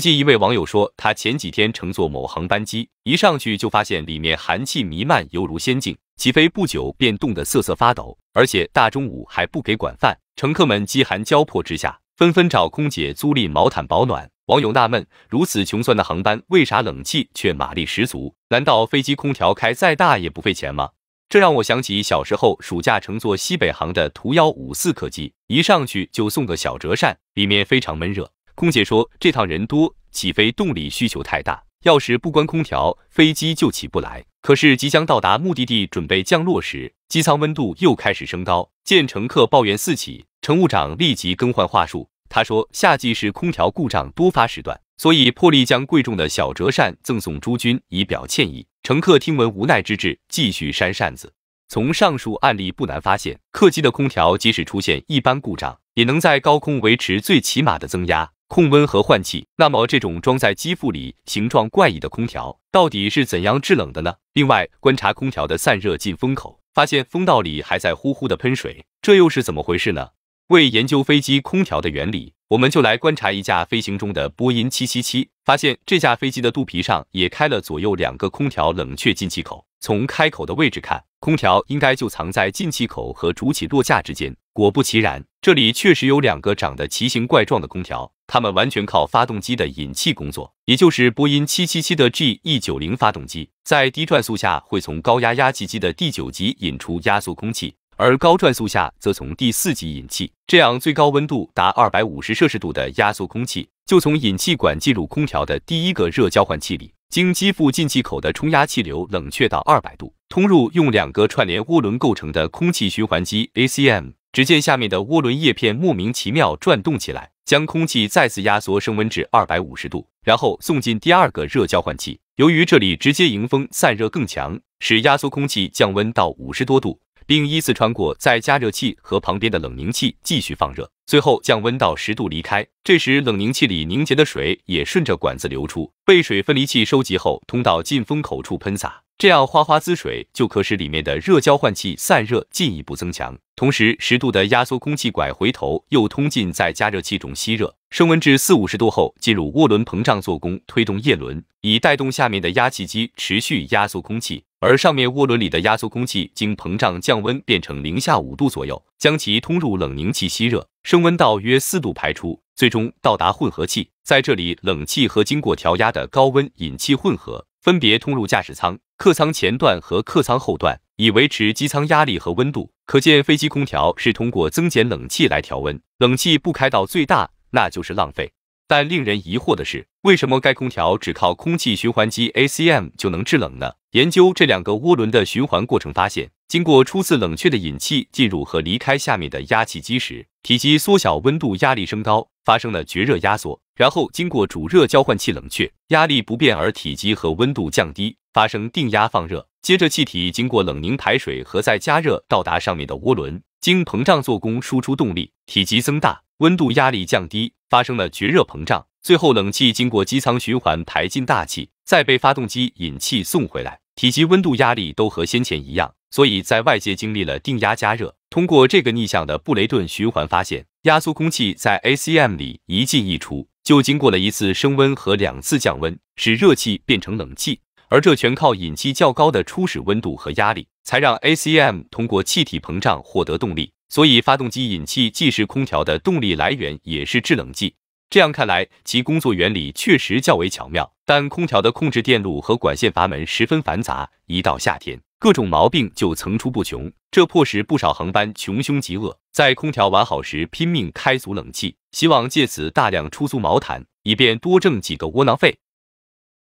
近一位网友说，他前几天乘坐某航班机，一上去就发现里面寒气弥漫，犹如仙境。起飞不久便冻得瑟瑟发抖，而且大中午还不给管饭，乘客们饥寒交迫之下，纷纷找空姐租赁毛毯保暖。网友纳闷：如此穷酸的航班，为啥冷气却马力十足？难道飞机空调开再大也不费钱吗？这让我想起小时候暑假乘坐西北航的图幺五四客机，一上去就送个小折扇，里面非常闷热。空姐说，这趟人多，起飞动力需求太大，要是不关空调，飞机就起不来。可是即将到达目的地，准备降落时，机舱温度又开始升高，见乘客抱怨四起，乘务长立即更换话术。他说，夏季是空调故障多发时段，所以破例将贵重的小折扇赠送诸君，以表歉意。乘客听闻无奈之至，继续扇扇子。从上述案例不难发现，客机的空调即使出现一般故障，也能在高空维持最起码的增压。控温和换气，那么这种装在机腹里、形状怪异的空调到底是怎样制冷的呢？另外，观察空调的散热进风口，发现风道里还在呼呼的喷水，这又是怎么回事呢？为研究飞机空调的原理，我们就来观察一架飞行中的波音七七七，发现这架飞机的肚皮上也开了左右两个空调冷却进气口。从开口的位置看，空调应该就藏在进气口和主起落架之间。果不其然，这里确实有两个长得奇形怪状的空调。它们完全靠发动机的引气工作，也就是波音七七七的 GE 九零发动机，在低转速下会从高压压气机的第九级引出压缩空气，而高转速下则从第四级引气。这样，最高温度达二百五十摄氏度的压缩空气就从引气管进入空调的第一个热交换器里，经机腹进气口的冲压气流冷却到二百度，通入用两个串联涡轮构成的空气循环机 ACM。只见下面的涡轮叶片莫名其妙转动起来。将空气再次压缩升温至二百五十度，然后送进第二个热交换器。由于这里直接迎风散热更强，使压缩空气降温到五十多度，并依次穿过再加热器和旁边的冷凝器继续放热，最后降温到十度离开。这时冷凝器里凝结的水也顺着管子流出，被水分离器收集后通到进风口处喷洒。这样，花花滋水就可使里面的热交换器散热进一步增强。同时，十度的压缩空气管回头又通进在加热器中吸热，升温至四五十度后，进入涡轮膨胀做工，推动叶轮，以带动下面的压气机持续压缩空气。而上面涡轮里的压缩空气经膨胀降温，变成零下五度左右，将其通入冷凝器吸热，升温到约四度排出，最终到达混合器，在这里，冷气和经过调压的高温引气混合。分别通入驾驶舱、客舱前段和客舱后段，以维持机舱压力和温度。可见，飞机空调是通过增减冷气来调温，冷气不开到最大那就是浪费。但令人疑惑的是，为什么该空调只靠空气循环机 ACM 就能制冷呢？研究这两个涡轮的循环过程，发现，经过初次冷却的引气进入和离开下面的压气机时，体积缩小，温度、压力升高。发生了绝热压缩，然后经过主热交换器冷却，压力不变而体积和温度降低，发生定压放热。接着气体经过冷凝排水和再加热，到达上面的涡轮，经膨胀做功输出动力，体积增大，温度压力降低，发生了绝热膨胀。最后冷气经过机舱循环排进大气，再被发动机引气送回来，体积、温度、压力都和先前一样。所以在外界经历了定压加热。通过这个逆向的布雷顿循环发现。压缩空气在 ACM 里一进一出，就经过了一次升温和两次降温，使热气变成冷气。而这全靠引气较高的初始温度和压力，才让 ACM 通过气体膨胀获得动力。所以，发动机引气既是空调的动力来源，也是制冷剂。这样看来，其工作原理确实较为巧妙。但空调的控制电路和管线阀门十分繁杂，一到夏天。各种毛病就层出不穷，这迫使不少航班穷凶极恶，在空调完好时拼命开足冷气，希望借此大量出租毛毯，以便多挣几个窝囊费。